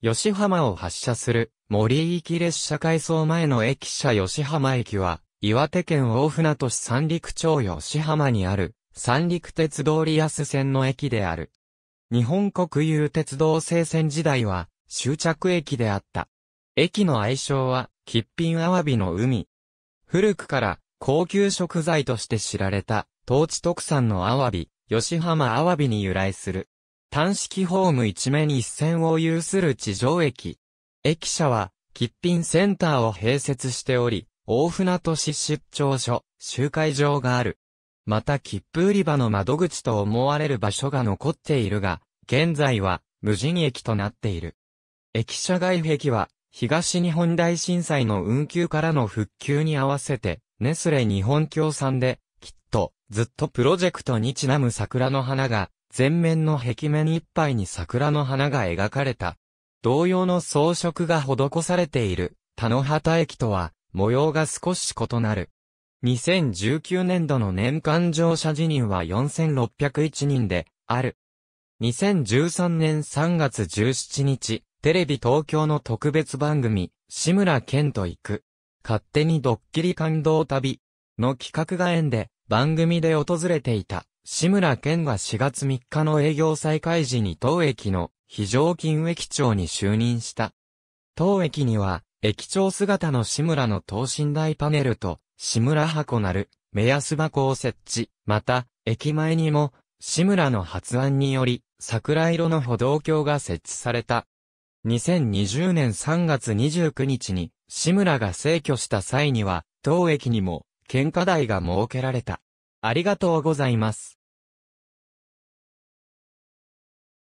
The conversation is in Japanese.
吉浜を発車する森行き列車改装前の駅舎吉浜駅は、岩手県大船渡市三陸町吉浜にある三陸鉄道リアス線の駅である。日本国有鉄道生線時代は終着駅であった。駅の愛称は、吉品アワビの海。古くから高級食材として知られた、当地特産のアワビ、吉浜アワビに由来する。単式ホーム一面一線を有する地上駅。駅舎は、喫品センターを併設しており、大船渡市出張所、集会場がある。また切符売り場の窓口と思われる場所が残っているが、現在は無人駅となっている。駅舎外壁は、東日本大震災の運休からの復旧に合わせて、ネスレ日本共産で、きっと、ずっとプロジェクトにちなむ桜の花が、全面の壁面いっぱいに桜の花が描かれた。同様の装飾が施されている、田野畑駅とは、模様が少し異なる。2019年度の年間乗車辞任は4601人で、ある。2013年3月17日、テレビ東京の特別番組、志村健と行く。勝手にドッキリ感動旅の企画が縁で番組で訪れていた志村健は4月3日の営業再開時に当駅の非常勤駅長に就任した。当駅には、駅長姿の志村の等身大パネルと、志村箱なる、目安箱を設置。また、駅前にも、志村の発案により、桜色の歩道橋が設置された。2020年3月29日に、志村が逝去した際には、当駅にも、献花台が設けられた。ありがとうございます。